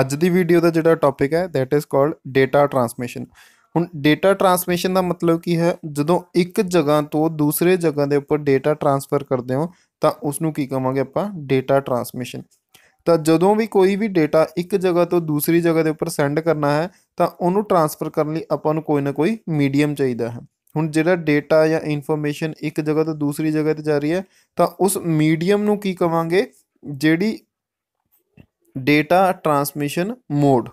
ਅੱਜ ਦੀ ਵੀਡੀਓ ਦਾ ਜਿਹੜਾ ਟੌਪਿਕ ਹੈ that is called data transmission ਹੁਣ ਡੇਟਾ ਟਰਾਂਸਮਿਸ਼ਨ ਦਾ ਮਤਲਬ ਕੀ ਹੈ ਜਦੋਂ ਇੱਕ ਜਗ੍ਹਾ ਤੋਂ ਦੂਸਰੇ ਜਗ੍ਹਾ ਦੇ ਉੱਪਰ ਡੇਟਾ ਟਰਾਂਸਫਰ ਕਰਦੇ ਹੋ ਤਾਂ ਉਸ ਨੂੰ ਕੀ ਕਹਾਂਗੇ ਆਪਾਂ ਡੇਟਾ ਟਰਾਂਸਮਿਸ਼ਨ ਤਾਂ ਜਦੋਂ ਵੀ ਕੋਈ ਵੀ ਡੇਟਾ ਇੱਕ ਜਗ੍ਹਾ ਤੋਂ ਦੂਸਰੀ ਜਗ੍ਹਾ ਦੇ ਉੱਪਰ ਸੈਂਡ ਕਰਨਾ ਹੈ ਤਾਂ ਉਹਨੂੰ ਟਰਾਂਸਫਰ ਕਰਨ ਲਈ ਆਪਾਂ ਨੂੰ ਕੋਈ ਨਾ ਕੋਈ ਮੀਡੀਅਮ ਚਾਹੀਦਾ ਹੈ ਹੁਣ ਜਿਹੜਾ ਡੇਟਾ ਜਾਂ ਇਨਫੋਰਮੇਸ਼ਨ ਇੱਕ ਜਗ੍ਹਾ ਤੋਂ ਦੂਸਰੀ ਜਗ੍ਹਾ ਤੇ ਜਾ ਰਹੀ ਹੈ ਤਾਂ ਉਸ ਮੀਡੀਅਮ ਨੂੰ ਕੀ ਕਵਾਂਗੇ ਜਿਹੜੀ ਡੇਟਾ ਟਰਾਂਸਮਿਸ਼ਨ ਮੋਡ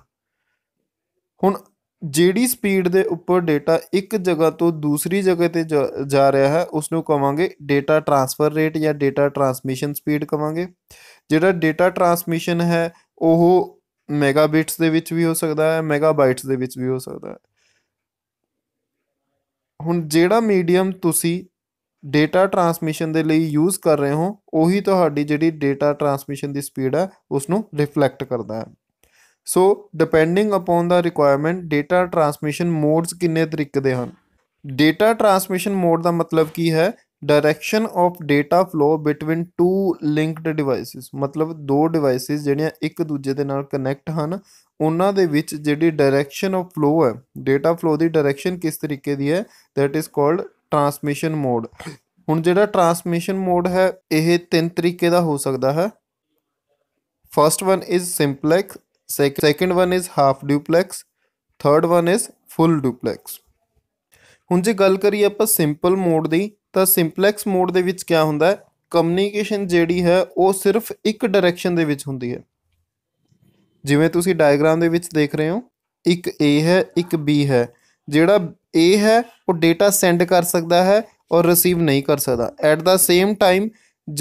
ਹੁਣ ਜਿਹੜੀ ਸਪੀਡ ਦੇ ਉੱਪਰ ਡੇਟਾ ਇੱਕ ਜਗ੍ਹਾ ਤੋਂ ਦੂਸਰੀ ਜਗ੍ਹਾ ਤੇ ਜਾ ਰਿਹਾ ਹੈ ਉਸ ਨੂੰ ਕਵਾਂਗੇ ਡੇਟਾ ਟਰਾਂਸਫਰ ਰੇਟ ਜਾਂ ਡੇਟਾ ਟਰਾਂਸਮਿਸ਼ਨ ਸਪੀਡ ਕਵਾਂਗੇ ਜਿਹੜਾ ਡੇਟਾ ਟਰਾਂਸਮਿਸ਼ਨ ਹੈ ਉਹ ਮੈਗਾਬਿਟਸ ਦੇ ਵਿੱਚ ਵੀ ਹੋ ਸਕਦਾ ਹੈ ਮੈਗਾਬਾਈਟਸ ਦੇ ਵਿੱਚ ਵੀ ਹੋ ਸਕਦਾ ਹੈ ਹੁਣ ਜਿਹੜਾ ਮੀਡੀਅਮ ਤੁਸੀਂ ਡੇਟਾ ਟਰਾਂਸਮਿਸ਼ਨ ਦੇ ਲਈ ਯੂਜ਼ ਕਰ ਰਹੇ ਹੋ ਉਹੀ ਤੁਹਾਡੀ ਜਿਹੜੀ ਡੇਟਾ ਟਰਾਂਸਮਿਸ਼ਨ ਦੀ ਸਪੀਡ ਹੈ ਉਸ ਨੂੰ ਰਿਫਲੈਕਟ ਕਰਦਾ ਹੈ so depending upon the requirement data transmission modes ਕਿੰਨੇ ਤਰੀਕੇ ਦੇ ਹਨ ਡੇਟਾ ਟਰਾਂਸਮਿਸ਼ਨ ਮੋਡ ਦਾ ਮਤਲਬ ਕੀ ਹੈ direction of data flow between two linked devices ਮਤਲਬ ਦੋ ਡਿਵਾਈਸਸ ਜਿਹੜੀਆਂ ਇੱਕ ਦੂਜੇ ਦੇ ਨਾਲ ਕਨੈਕਟ ਹਨ ਉਹਨਾਂ ਦੇ ਵਿੱਚ ਜਿਹੜੀ ਡਾਇਰੈਕਸ਼ਨ ਆਫ ਫਲੋ ਹੈ ਡੇਟਾ ਫਲੋ ਦੀ ਡਾਇਰੈਕਸ਼ਨ ਕਿਸ ਤਰੀਕੇ ਦੀ ਹੈ that is called transmission mode ਹੁਣ ਜਿਹੜਾ ਟਰਾਂਸਮਿਸ਼ਨ ਮੋਡ ਹੈ ਇਹ ਤਿੰਨ ਤਰੀਕੇ ਦਾ ਹੋ ਸਕਦਾ ਹੈ first one is simplex second one is half duplex third one is full duplex ਹੁਣ ਜੇ ਗੱਲ ਕਰੀਏ ਆਪਾਂ ਸਿੰਪਲ ਮੋਡ ਦੀ ਤਾਂ ਸਿੰਪਲੈਕਸ ਮੋਡ ਦੇ ਵਿੱਚ ਕੀ ਹੁੰਦਾ ਹੈ ਕਮਿਊਨੀਕੇਸ਼ਨ ਜਿਹੜੀ ਹੈ ਉਹ ਸਿਰਫ ਇੱਕ ਡਾਇਰੈਕਸ਼ਨ ਦੇ ਵਿੱਚ ਹੁੰਦੀ ਹੈ ਜਿਵੇਂ ਤੁਸੀਂ ਡਾਇਗਰਾਮ ਦੇ ਵਿੱਚ ਦੇਖ ਰਹੇ ਹੋ ਇੱਕ A ਹੈ ਇੱਕ B ਹੈ ਜਿਹੜਾ A ਹੈ ਉਹ ਡਾਟਾ ਸੈਂਡ ਕਰ ਸਕਦਾ ਹੈ ਔਰ ਰਿਸੀਵ ਨਹੀਂ ਕਰ ਸਕਦਾ ਐਟ ਦਾ ਸੇਮ ਟਾਈਮ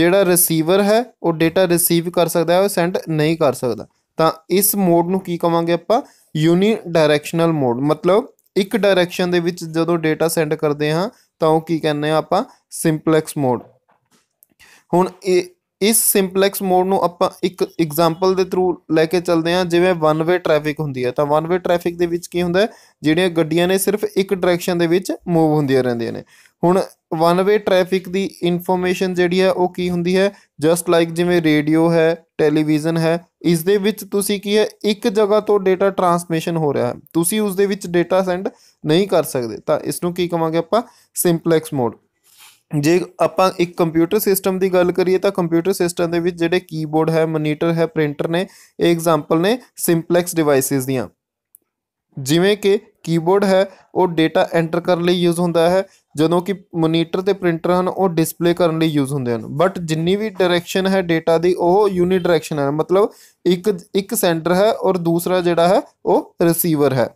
ਜਿਹੜਾ ਰਿਸੀਵਰ ਹੈ ਉਹ ਡਾਟਾ ਰਿਸੀਵ ਕਰ ਸਕਦਾ ਹੈ ਉਹ ਸੈਂਡ ਨਹੀਂ ਕਰ ਸਕਦਾ ਤਾਂ ਇਸ ਮੋਡ ਨੂੰ ਕੀ ਕਵਾਂਗੇ ਆਪਾਂ ਯੂਨੀ ਡਾਇਰੈਕਸ਼ਨਲ ਮੋਡ ਮਤਲਬ ਇੱਕ ਡਾਇਰੈਕਸ਼ਨ ਦੇ ਵਿੱਚ ਜਦੋਂ ਡਾਟਾ ਸੈਂਡ ਕਰਦੇ ਹਾਂ ਤਾਂ ਉਹ ਕੀ ਕਹਿੰਦੇ ਆ ਆਪਾਂ ਸਿੰਪਲੈਕਸ ਮੋਡ ਹੁਣ ਇਸ ਸਿੰਪਲੈਕਸ ਮੋਡ ਨੂੰ ਆਪਾਂ ਇੱਕ ਐਗਜ਼ਾਮਪਲ ਦੇ ਥਰੂ ਲੈ ਕੇ ਚੱਲਦੇ ਹਾਂ ਜਿਵੇਂ ਵਨ ਵੇ ਟ੍ਰੈਫਿਕ ਹੁੰਦੀ ਹੈ ਤਾਂ ਵਨ ਵੇ ਟ੍ਰੈਫਿਕ ਦੇ ਵਿੱਚ ਕੀ ਹੁੰਦਾ ਜਿਹੜੀਆਂ ਗੱਡੀਆਂ ਨੇ ਸਿਰਫ ਇੱਕ ਡਾਇਰੈਕਸ਼ਨ ਦੇ ਵਿੱਚ ਮੂਵ ਹੁੰਦੀਆਂ ਰਹਿੰਦੀਆਂ ਨੇ ਹੁਣ ਵਨ ਵੇ ਟ੍ਰੈਫਿਕ ਦੀ ਇਨਫੋਰਮੇਸ਼ਨ ਜਿਹੜੀ ਹੈ ਉਹ ਕੀ ਹੁੰਦੀ ਹੈ ਜਸਟ ਲਾਈਕ ਜਿਵੇਂ ਰੇਡੀਓ ਹੈ ਟੈਲੀਵਿਜ਼ਨ ਹੈ ਇਸ ਦੇ ਵਿੱਚ ਤੁਸੀਂ ਕੀ ਹੈ ਇੱਕ ਜਗ੍ਹਾ ਤੋਂ ਡਾਟਾ ਟਰਾਂਸਮਿਸ਼ਨ ਹੋ ਰਿਹਾ ਹੈ ਤੁਸੀਂ ਉਸ ਦੇ ਵਿੱਚ ਡਾਟਾ ਸੈਂਡ ਨਹੀਂ ਕਰ ਸਕਦੇ ਤਾਂ ਇਸ ਨੂੰ ਕੀ ਕਵਾਂਗੇ ਆਪਾਂ ਸਿੰਪਲੈਕਸ ਮੋਡ ਜੇ ਆਪਾਂ ਇੱਕ ਕੰਪਿਊਟਰ ਸਿਸਟਮ ਦੀ ਗੱਲ ਕਰੀਏ ਤਾਂ ਕੰਪਿਊਟਰ ਸਿਸਟਮ ਦੇ ਵਿੱਚ ਜਿਹੜੇ ਕੀਬੋਰਡ ਹੈ ਮੋਨੀਟਰ ਹੈ ਪ੍ਰਿੰਟਰ ਨੇ ਇਹ ਐਗਜ਼ਾਮਪਲ ਨੇ ਸਿੰਪਲੈਕਸ ਡਿਵਾਈਸਿਸ ਦੀਆਂ ਜਿਵੇਂ ਕਿ ਕੀਬੋਰਡ ਹੈ ਉਹ ਡਾਟਾ ਐਂਟਰ ਕਰਨ ਲਈ ਯੂਜ਼ ਹੁੰਦਾ ਹੈ ਜਦੋਂ ਕਿ ਮੋਨੀਟਰ ਤੇ ਪ੍ਰਿੰਟਰ ਹਨ ਉਹ ਡਿਸਪਲੇ ਕਰਨ ਲਈ ਯੂਜ਼ ਹੁੰਦੇ ਹਨ ਬਟ ਜਿੰਨੀ ਵੀ ਡਾਇਰੈਕਸ਼ਨ ਹੈ ਡਾਟਾ ਦੀ ਉਹ ਯੂਨੀ ਡਾਇਰੈਕਸ਼ਨ ਹੈ ਮਤਲਬ ਇੱਕ ਇੱਕ ਸੈਂਟਰ ਹੈ ਔਰ ਦੂਸਰਾ ਜਿਹੜਾ ਹੈ ਉਹ ਰਿਸੀਵਰ ਹੈ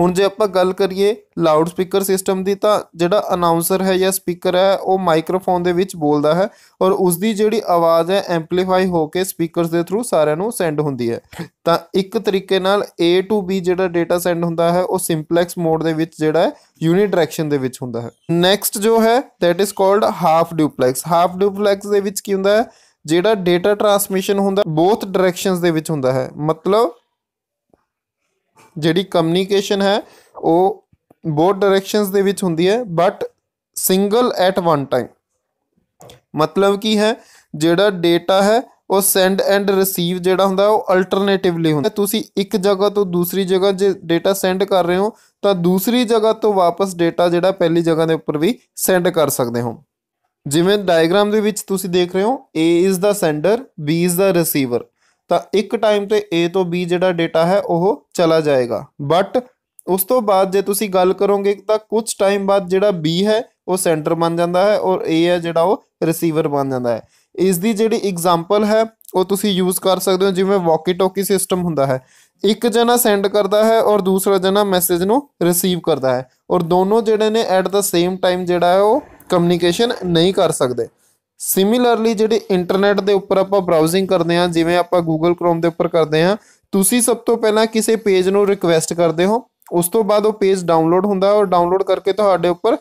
ਹੁਣ ਜੇ ਆਪਾਂ ਗੱਲ ਕਰੀਏ ਲਾਊਡ ਸਪੀਕਰ ਸਿਸਟਮ ਦੀ ਤਾਂ ਜਿਹੜਾ ਅਨਾਉਂਸਰ ਹੈ ਜਾਂ ਸਪੀਕਰ ਹੈ ਉਹ ਮਾਈਕ੍ਰੋਫੋਨ ਦੇ ਵਿੱਚ ਬੋਲਦਾ ਹੈ ਔਰ ਉਸ ਦੀ ਜਿਹੜੀ ਆਵਾਜ਼ ਹੈ ਐਂਪਲੀਫਾਈ ਹੋ ਕੇ ਸਪੀਕਰਸ ਦੇ ਥਰੂ ਸਾਰਿਆਂ ਨੂੰ ਸੈਂਡ ਹੁੰਦੀ ਹੈ ਤਾਂ ਇੱਕ ਤਰੀਕੇ ਨਾਲ A to B ਜਿਹੜਾ ਡਾਟਾ ਸੈਂਡ ਹੁੰਦਾ ਹੈ ਉਹ ਸਿੰਪਲੈਕਸ ਮੋਡ ਦੇ ਵਿੱਚ ਜਿਹੜਾ ਹੈ ਯੂਨਿਟ ਡਾਇਰੈਕਸ਼ਨ ਦੇ ਵਿੱਚ ਹੁੰਦਾ ਹੈ ਨੈਕਸਟ ਜੋ ਹੈ that is called half duplex half duplex ਦੇ ਵਿੱਚ ਕੀ ਹੁੰਦਾ ਹੈ ਜਿਹੜਾ ਡਾਟਾ ਟਰਾਂਸਮਿਸ਼ਨ ਹੁੰਦਾ ਬੋਥ ਡਾਇਰੈਕਸ਼ਨਸ ਦੇ ਵਿੱਚ ਹੁੰਦਾ ਹੈ ਮਤਲਬ ਜਿਹੜੀ ਕਮਿਊਨੀਕੇਸ਼ਨ ਹੈ ਉਹ ਬਹੁਤ ਡਾਇਰੈਕਸ਼ਨਸ ਦੇ ਵਿੱਚ ਹੁੰਦੀ ਹੈ but single at one time ਮਤਲਬ ਕੀ ਹੈ ਜਿਹੜਾ ਡੇਟਾ ਹੈ ਉਹ ਸੈਂਡ ਐਂਡ ਰਿਸੀਵ ਜਿਹੜਾ ਹੁੰਦਾ ਉਹ ਅਲਟਰਨੇਟਿਵਲੀ ਹੁੰਦਾ ਤੁਸੀਂ ਇੱਕ ਜਗ੍ਹਾ ਤੋਂ ਦੂਸਰੀ ਜਗ੍ਹਾ ਜੇ ਡੇਟਾ ਸੈਂਡ ਕਰ ਰਹੇ ਹੋ ਤਾਂ ਦੂਸਰੀ ਜਗ੍ਹਾ ਤੋਂ ਵਾਪਸ ਡੇਟਾ ਜਿਹੜਾ ਪਹਿਲੀ ਜਗ੍ਹਾ ਦੇ ਉੱਪਰ ਵੀ ਸੈਂਡ ਕਰ ਸਕਦੇ ਹੋ ਜਿਵੇਂ ਡਾਇਗਰਾਮ ਦੇ ਵਿੱਚ ਤੁਸੀਂ ਦੇਖ ਰਹੇ ਹੋ A is the sender B is the receiver ਤਾਂ ਇੱਕ ਟਾਈਮ ਤੇ A ਤੋਂ B ਜਿਹੜਾ ਡਾਟਾ ਹੈ ਉਹ ਚਲਾ ਜਾਏਗਾ ਬਟ ਉਸ ਤੋਂ ਬਾਅਦ ਜੇ ਤੁਸੀਂ ਗੱਲ ਕਰੋਗੇ ਤਾਂ ਕੁਝ ਟਾਈਮ ਬਾਅਦ ਜਿਹੜਾ B ਹੈ ਉਹ ਸੈਂਟਰ ਬਣ ਜਾਂਦਾ ਹੈ ਔਰ A ਹੈ ਜਿਹੜਾ ਉਹ ਰਿਸੀਵਰ ਬਣ ਜਾਂਦਾ ਹੈ ਇਸ ਦੀ ਜਿਹੜੀ ਐਗਜ਼ਾਮਪਲ ਹੈ ਉਹ ਤੁਸੀਂ ਯੂਜ਼ ਕਰ ਸਕਦੇ ਹੋ ਜਿਵੇਂ ਵਾਕੀ ਟੋਕੀ ਸਿਸਟਮ ਹੁੰਦਾ ਹੈ ਇੱਕ ਜਣਾ ਸੈਂਡ ਕਰਦਾ ਹੈ ਔਰ ਦੂਸਰਾ ਜਣਾ ਮੈਸੇਜ ਨੂੰ ਰਿਸੀਵ ਕਰਦਾ ਹੈ ਔਰ ਦੋਨੋਂ ਜਿਹੜੇ ਨੇ ਐਟ ਦਾ ਸੇਮ ਟਾਈਮ ਜਿਹੜਾ ਹੈ ਉਹ ਕਮਿਊਨੀਕੇਸ਼ਨ ਨਹੀਂ ਕਰ ਸਕਦੇ ਸਿਮਿਲਰਲੀ ਜਿਹੜੇ ਇੰਟਰਨੈਟ ਦੇ ਉੱਪਰ ਆਪਾਂ ਬ੍ਰਾਊਜ਼ਿੰਗ ਕਰਦੇ ਹਾਂ ਜਿਵੇਂ ਆਪਾਂ Google Chrome ਦੇ ਉੱਪਰ ਕਰਦੇ ਹਾਂ ਤੁਸੀਂ ਸਭ ਤੋਂ ਪਹਿਲਾਂ ਕਿਸੇ ਪੇਜ ਨੂੰ ਰਿਕਵੈਸਟ ਕਰਦੇ ਹੋ ਉਸ ਤੋਂ ਬਾਅਦ ਉਹ ਪੇਜ ਡਾਊਨਲੋਡ ਹੁੰਦਾ ਔਰ ਡਾਊਨਲੋਡ ਕਰਕੇ ਤੁਹਾਡੇ ਉੱਪਰ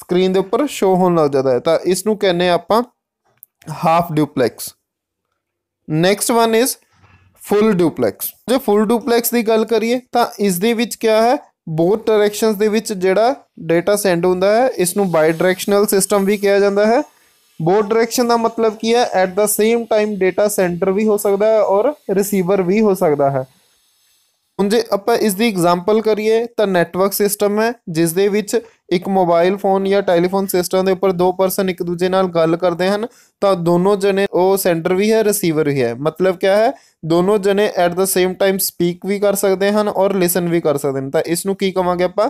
ਸਕਰੀਨ ਦੇ ਉੱਪਰ ਸ਼ੋ ਹੋਣ ਲੱਗ ਜਾਂਦਾ ਹੈ ਤਾਂ ਇਸ ਨੂੰ ਕਹਿੰਦੇ ਆਪਾਂ half duplex next one is full duplex ਜੇ ਫੁੱਲ ਡਿਊਪਲੈਕਸ ਦੀ ਗੱਲ ਕਰੀਏ ਤਾਂ ਇਸ ਦੇ ਵਿੱਚ ਕੀ ਹੈ ਬੋਥ ਡਾਇਰੈਕਸ਼ਨਸ ਦੇ ਵਿੱਚ ਜਿਹੜਾ ਡਾਟਾ ਸੈਂਡ ਹੁੰਦਾ ਹੈ ਇਸ ਨੂੰ ਬਾਈ ਡਾਇਰੈਕਸ਼ਨਲ ਸਿਸਟਮ ਵੀ ਕਿਹਾ ਜਾਂਦਾ ਹੈ ਬੋਰਡ ਡਾਇਰੈਕਸ਼ਨ ਦਾ ਮਤਲਬ ਕੀ ਹੈ at the same time data centre ਵੀ ਹੋ ਸਕਦਾ ਹੈ ਔਰ ਰਿਸੀਵਰ ਵੀ ਹੋ ਸਕਦਾ ਹੈ ਹੁਣ ਜੇ ਆਪਾਂ ਇਸ ਦੀ ਐਗਜ਼ਾਮਪਲ ਕਰੀਏ ਤਾਂ ਨੈਟਵਰਕ ਸਿਸਟਮ ਹੈ ਜਿਸ ਦੇ ਵਿੱਚ ਇੱਕ ਮੋਬਾਈਲ ਫੋਨ ਜਾਂ ਟੈਲੀਫੋਨ ਸਿਸਟਮ ਦੇ ਉੱਪਰ ਦੋ ਪਰਸਨ ਇੱਕ ਦੂਜੇ ਨਾਲ ਗੱਲ ਕਰਦੇ ਹਨ ਤਾਂ ਦੋਨੋਂ ਜਣੇ ਉਹ ਸੈਂਟਰ ਵੀ ਹੈ ਰਿਸੀਵਰ ਵੀ ਹੈ ਮਤਲਬ ਕੀ ਹੈ ਦੋਨੋਂ ਜਣੇ at the same time speak ਵੀ ਕਰ ਸਕਦੇ ਹਨ ਔਰ ਲਿਸਨ ਵੀ ਕਰ ਸਕਦੇ ਹਨ ਤਾਂ ਇਸ ਨੂੰ ਕੀ ਕਵਾਂਗੇ ਆਪਾਂ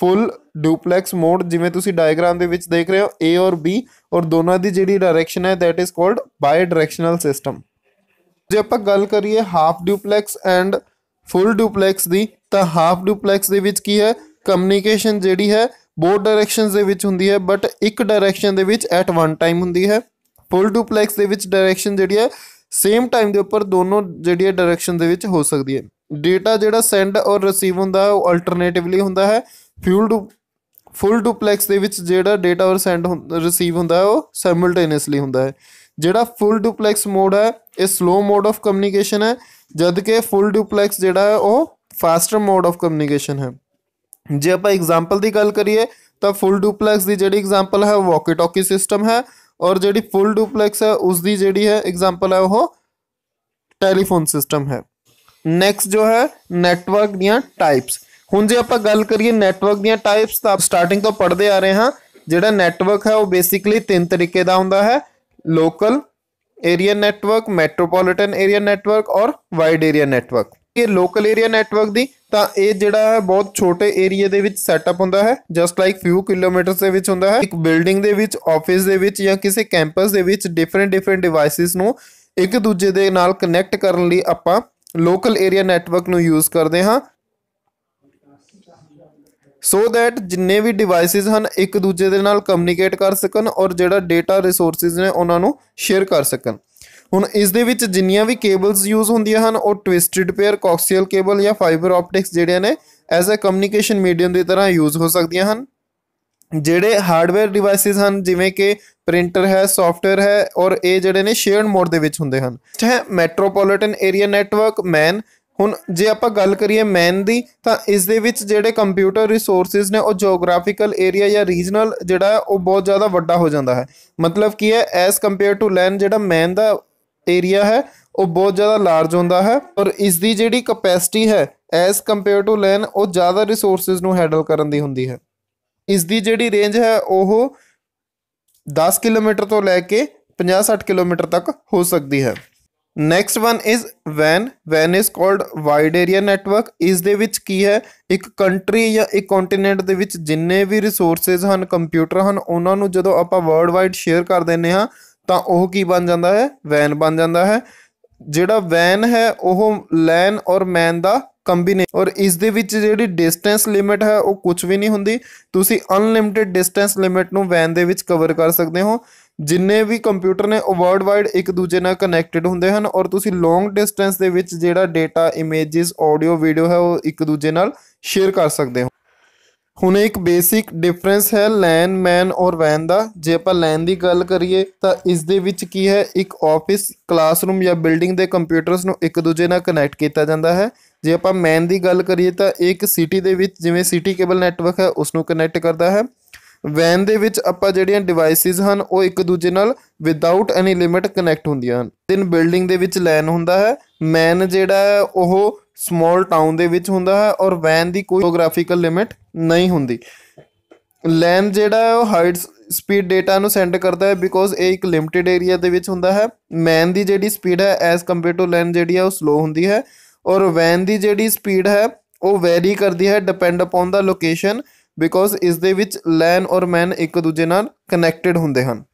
ਫੁੱਲ ਡੁਪਲੈਕਸ ਮੋਡ ਜਿਵੇਂ ਤੁਸੀਂ ਡਾਇਗਰਾਮ ਦੇ ਵਿੱਚ ਦੇਖ ਰਹੇ ਹੋ A ਔਰ B ਔਰ ਦੋਨਾਂ ਦੀ ਜਿਹੜੀ ਡਾਇਰੈਕਸ਼ਨ ਹੈ that is called bidirectional system ਜੇ ਆਪਾਂ ਗੱਲ ਕਰੀਏ half duplex and full duplex ਦੀ ਤਾਂ ਹਾਫ ਡੁਪਲੈਕਸ ਦੇ ਵਿੱਚ ਕੀ ਹੈ ਕਮਿਊਨੀਕੇਸ਼ਨ ਜਿਹੜੀ ਹੈ ਬੋਥ ਡਾਇਰੈਕਸ਼ਨਸ ਦੇ ਵਿੱਚ ਹੁੰਦੀ ਹੈ ਬਟ ਇੱਕ ਡਾਇਰੈਕਸ਼ਨ ਦੇ ਵਿੱਚ ਐਟ ਵਨ ਟਾਈਮ ਹੁੰਦੀ ਹੈ ਫੁੱਲ ਡੁਪਲੈਕਸ ਦੇ ਵਿੱਚ ਡਾਇਰੈਕਸ਼ਨ ਜਿਹੜੀ ਹੈ ਸੇਮ ਟਾਈਮ ਦੇ ਉੱਪਰ ਦੋਨੋਂ ਜਿਹੜੀ ਡਾਇਰੈਕਸ਼ਨ ਦੇ ਵਿੱਚ ਹੋ ਸਕਦੀ ਹੈ ਡੇਟਾ ਜਿਹੜਾ ਸੈਂਡ ਔਰ ਰਿਸੀਵ ਹੁੰਦਾ ਹੈ ਉਹ ਅਲਟਰਨੇਟਿਵਲੀ ਹੁੰਦਾ ਹੈ ਫਿਊਲ ਟੂ ਫੁੱਲ ਡੁਪਲੈਕਸ ਦੇ ਵਿੱਚ ਜਿਹੜਾ ਡਾਟਾ ਔਰ ਸੈਂਡ ਰਿਸੀਵ ਹੁੰਦਾ ਹੈ ਉਹ ਸਾਈਮultaneously ਹੁੰਦਾ ਹੈ ਜਿਹੜਾ ਫੁੱਲ ਡੁਪਲੈਕਸ ਮੋਡ ਹੈ ਇਹ ਸਲੋ ਮੋਡ ਆਫ ਕਮਿਊਨੀਕੇਸ਼ਨ ਹੈ ਜਦ ਕਿ ਫੁੱਲ ਡੁਪਲੈਕਸ ਜਿਹੜਾ ਹੈ ਉਹ ਫਾਸਟਰ ਮੋਡ ਆਫ ਕਮਿਊਨੀਕੇਸ਼ਨ ਹੈ ਜੇ ਆਪਾਂ ਐਗਜ਼ਾਮਪਲ ਦੀ ਗੱਲ ਕਰੀਏ ਤਾਂ ਫੁੱਲ ਡੁਪਲੈਕਸ ਦੀ ਜਿਹੜੀ ਐਗਜ਼ਾਮਪਲ ਹੈ ਵਾਕੀ ਟਾਕੀ ਸਿਸਟਮ ਹੈ ਔਰ ਜਿਹੜੀ ਫੁੱਲ ਡੁਪਲੈਕਸ ਹੈ ਉਸ ਦੀ ਜਿਹੜੀ ਹੈ ਐਗਜ਼ਾਮਪਲ ਹੈ ਉਹ ਟੈਲੀਫੋਨ ਸਿਸਟਮ ਹੈ ਨੈਕਸਟ ਜੋ ਹੈ ਨੈਟਵਰਕ ਦੀਆਂ ਟਾਈਪਸ ਹੁਣ ਜੇ ਆਪਾਂ ਗੱਲ ਕਰੀਏ ਨੈਟਵਰਕ ਦੀਆਂ ਟਾਈਪਸ ਤਾਂ ਸਟਾਰਟਿੰਗ ਤੋਂ ਪੜਦੇ ਆ ਰਹੇ ਹਾਂ ਜਿਹੜਾ ਨੈਟਵਰਕ ਹੈ ਉਹ ਬੇਸਿਕਲੀ ਤਿੰਨ ਤਰੀਕੇ ਦਾ ਹੁੰਦਾ ਹੈ local area network metropolitan area network ਔਰ ਵਾਈਡ ਏਰੀਆ ਨੈਟਵਰਕ ਇਹ ਲੋਕਲ ਏਰੀਆ ਨੈਟਵਰਕ ਦੀ ਤਾਂ ਇਹ ਜਿਹੜਾ ਹੈ ਬਹੁਤ ਛੋਟੇ ਏਰੀਆ ਦੇ ਵਿੱਚ ਸੈਟਅਪ ਹੁੰਦਾ ਹੈ ਜਸਟ ਲਾਈਕ ਫਿਊ ਕਿਲੋਮੀਟਰਸ ਦੇ ਵਿੱਚ ਹੁੰਦਾ ਹੈ ਇੱਕ ਬਿਲਡਿੰਗ ਦੇ ਵਿੱਚ ਆਫਿਸ ਦੇ ਵਿੱਚ ਜਾਂ ਕਿਸੇ ਕੈਂਪਸ ਦੇ ਵਿੱਚ ਡਿਫਰੈਂਟ ਡਿਫਰੈਂਟ ਡਿਵਾਈਸਿਸ ਨੂੰ ਇੱਕ ਦੂਜੇ ਦੇ ਨਾਲ ਕਨੈਕਟ ਕਰਨ ਲਈ ਆਪਾਂ ਲੋਕਲ ਏਰੀਆ ਨੈਟਵਰਕ ਨੂੰ ਯੂਜ਼ ਕਰਦੇ ਹਾਂ ਸੋ ਥੈਟ ਜਿੰਨੇ ਵੀ ਡਿਵਾਈਸਿਸ ਹਨ ਇੱਕ ਦੂਜੇ ਦੇ ਨਾਲ ਕਮਿਊਨੀਕੇਟ ਕਰ ਸਕਣ ਔਰ ਜਿਹੜਾ ਡਾਟਾ ਰਿਸੋਰਸਿਸ ਨੇ ਉਹਨਾਂ ਨੂੰ ਸ਼ੇਅਰ ਕਰ ਸਕਣ ਹੁਣ ਇਸ ਦੇ ਵਿੱਚ ਜਿੰਨੀਆਂ ਵੀ ਕੇਬਲਸ ਯੂਜ਼ ਹੁੰਦੀਆਂ ਹਨ ਉਹ ਟਵਿਸਟਡ ਪੇਅਰ ਕੋਕਸੀਅਲ ਕੇਬਲ ਜਾਂ ਫਾਈਬਰ ਆਪਟਿਕਸ ਜਿਹੜੀਆਂ ਨੇ ਐਜ਼ ਅ ਕਮਿਊਨੀਕੇਸ਼ਨ ਮੀਡੀਅਮ ਦੀ ਤਰ੍ਹਾਂ ਯੂਜ਼ ਹੋ ਸਕਦੀਆਂ ਹਨ ਜਿਹੜੇ ਹਾਰਡਵੇਅਰ ਡਿਵਾਈਸਿਸ ਹਨ ਜਿਵੇਂ ਕਿ ਪ੍ਰਿੰਟਰ ਹੈ ਸੌਫਟਵੇਅਰ ਹੈ ਔਰ ਇਹ ਜਿਹੜੇ ਨੇ ਸ਼ੇਅਰਡ ਮੋਡ ਦੇ ਵਿੱਚ ਹੁੰਦੇ ਹਨ ਹੈ ਮੈਟਰੋਪੋਲੀਟਨ ਏਰੀਆ ਨੈਟਵਰਕ ਮੈਨ ਹੁਣ ਜੇ ਆਪਾਂ ਗੱਲ ਕਰੀਏ ਮੈਨ ਦੀ ਤਾਂ ਇਸ ਦੇ ਵਿੱਚ ਜਿਹੜੇ ਕੰਪਿਊਟਰ ਰਿਸੋਰਸਸ ਨੇ ਉਹ ਜੀਓਗ੍ਰਾਫੀਕਲ ਏਰੀਆ ਜਾਂ ਰੀਜਨਲ ਜਿਹੜਾ ਉਹ ਬਹੁਤ ਜ਼ਿਆਦਾ ਵੱਡਾ ਹੋ ਜਾਂਦਾ ਹੈ ਮਤਲਬ ਕੀ ਹੈ ਐਸ ਕੰਪੇਅਰ ਟੂ ਲੈਨ ਜਿਹੜਾ ਮੈਨ ਦਾ ਏਰੀਆ ਹੈ ਉਹ ਬਹੁਤ ਜ਼ਿਆਦਾ ਲਾਰਜ ਹੁੰਦਾ ਹੈ ਔਰ ਇਸ ਦੀ ਜਿਹੜੀ ਕਪੈਸਿਟੀ ਹੈ ਐਸ ਕੰਪੇਅਰ ਟੂ ਲੈਨ ਉਹ ਜ਼ਿਆਦਾ ਰਿਸੋਰਸਸ ਨੂੰ ਹੈਂਡਲ ਕਰਨ ਦੀ ਹੁੰਦੀ ਹੈ ਇਸ ਦੀ ਜਿਹੜੀ ਰੇਂਜ ਹੈ ਉਹ 10 ਕਿਲੋਮੀਟਰ ਤੋਂ ਲੈ ਕੇ 50-60 ਕਿਲੋਮੀਟਰ ਤੱਕ ਹੋ ਸਕਦੀ ਹੈ next one is van van is called wide area network ਇਸ ਦੇ ਵਿੱਚ ਕੀ ਹੈ ਇੱਕ ਕੰਟਰੀ ਜਾਂ ਇੱਕ ਕੰਟੀਨੈਂਟ ਦੇ ਵਿੱਚ ਜਿੰਨੇ ਵੀ ਰਿਸੋਰਸਸ ਹਨ ਕੰਪਿਊਟਰ ਹਨ ਉਹਨਾਂ ਨੂੰ ਜਦੋਂ ਆਪਾਂ ਵਰਲਡ ਵਾਈਡ ਸ਼ੇਅਰ ਕਰ ਦਿੰਨੇ ਹਾਂ ਤਾਂ ਉਹ ਕੀ ਬਣ ਜਾਂਦਾ ਹੈ ਵੈਨ ਬਣ ਜਾਂਦਾ ਹੈ ਜਿਹੜਾ ਵੈਨ ਹੈ ਉਹ ਲੈਨ ਔਰ ਮੈਨ ਦਾ ਕੰਬੀਨੇਸ਼ਨ ਔਰ ਇਸ ਦੇ ਵਿੱਚ ਜਿਹੜੀ ਡਿਸਟੈਂਸ ਲਿਮਿਟ ਹੈ ਉਹ ਕੁਝ ਵੀ ਨਹੀਂ ਹੁੰਦੀ ਤੁਸੀਂ ਅਨਲਿਮਿਟਿਡ ਡਿਸਟੈਂਸ ਲਿਮਿਟ ਨੂੰ ਵੈਨ ਦੇ ਵਿੱਚ ਕਵਰ ਕਰ ਸਕਦੇ ਹੋ ਜਿੰਨੇ ਵੀ ਕੰਪਿਊਟਰ ਨੇ ਉਹ ਵਰਲਡ ਵਾਈਡ ਇੱਕ ਦੂਜੇ ਨਾਲ ਕਨੈਕਟਡ ਹੁੰਦੇ ਹਨ ਔਰ ਤੁਸੀਂ ਲੌਂਗ ਡਿਸਟੈਂਸ ਦੇ ਵਿੱਚ ਜਿਹੜਾ ਡਾਟਾ ਇਮੇजेस ਆਡੀਓ ਵੀਡੀਓ ਹੈ ਉਹ ਇੱਕ ਦੂਜੇ ਨਾਲ ਸ਼ੇਅਰ ਕਰ ਸਕਦੇ ਹੋ ਹੁਣ ਇੱਕ ਬੇਸਿਕ ਡਿਫਰੈਂਸ ਹੈ ਲੈਨ ਮੈਨ ਔਰ ਵੈਨ ਦਾ ਜੇ ਆਪਾਂ ਲੈਨ ਦੀ ਗੱਲ ਕਰੀਏ ਤਾਂ ਇਸ ਦੇ ਵਿੱਚ ਕੀ ਹੈ ਇੱਕ ਆਫਿਸ ਕਲਾਸਰੂਮ ਜਾਂ ਬਿਲਡਿੰਗ ਦੇ ਕੰਪਿਊਟਰਸ ਨੂੰ ਇੱਕ ਦੂਜੇ ਨਾਲ ਕਨੈਕਟ ਕੀਤਾ ਜਾਂਦਾ ਹੈ ਜੇ ਆਪਾਂ ਮੈਨ ਦੀ ਗੱਲ ਕਰੀਏ ਤਾਂ ਇੱਕ ਸਿਟੀ ਦੇ ਵਿੱਚ ਜਿਵੇਂ ਸਿਟੀ ਕੇਬਲ ਨੈਟਵਰਕ ਹੈ ਉਸ ਨੂੰ ਕਨੈਕਟ ਕਰਦਾ ਹੈ ਵੈਨ ਦੇ ਵਿੱਚ ਆਪਾਂ ਜਿਹੜੀਆਂ ਡਿਵਾਈਸਿਸ ਹਨ ਉਹ ਇੱਕ ਦੂਜੇ ਨਾਲ ਵਿਦਆਊਟ ਐਨੀ ਲਿਮਿਟ ਕਨੈਕਟ ਹੁੰਦੀਆਂ ਹਨ ਦਿਨ ਬਿਲਡਿੰਗ ਦੇ ਵਿੱਚ ਲੈਨ ਹੁੰਦਾ ਹੈ ਮੈਨ ਜਿਹੜਾ ਹੈ ਉਹ ਸਮਾਲ ਟਾਊਨ ਦੇ ਵਿੱਚ ਹੁੰਦਾ ਹੈ ਔਰ ਵੈਨ ਦੀ ਕੋਈ ਜੀਓਗ੍ਰਾਫੀਕਲ ਲਿਮਿਟ ਨਹੀਂ ਹੁੰਦੀ ਲੈਨ ਜਿਹੜਾ ਉਹ ਹਾਈਟ ਸਪੀਡ ਡਾਟਾ ਨੂੰ ਸੈਂਡ ਕਰਦਾ ਹੈ ਬਿਕੋਜ਼ ਇਹ ਇੱਕ ਲਿਮਿਟਿਡ ਏਰੀਆ ਦੇ ਵਿੱਚ ਹੁੰਦਾ ਹੈ ਮੈਨ ਦੀ ਜਿਹੜੀ ਸਪੀਡ ਹੈ ਐਸ ਕੰਪੇਅਰ ਟੂ ਲੈਨ ਜਿਹੜੀ ਹੈ ਉਹ ਸਲੋ ਹੁੰਦੀ ਹੈ ਔਰ ਵੈਨ ਦੀ ਜਿਹੜੀ ਸਪੀਡ ਹੈ ਉਹ ਵੈਰੀ ਕਰਦੀ ਹੈ ਡਿਪੈਂਡ ਅਪਨ ਦਾ ਲੋਕੇਸ਼ਨ ਬਿਕੋਜ਼ ਇਸ ਦੇ ਵਿੱਚ ਲੈਨ ਔਰ ਮੈਨ ਇੱਕ ਦੂਜੇ ਨਾਲ ਕਨੈਕਟਡ ਹੁੰਦੇ ਹਨ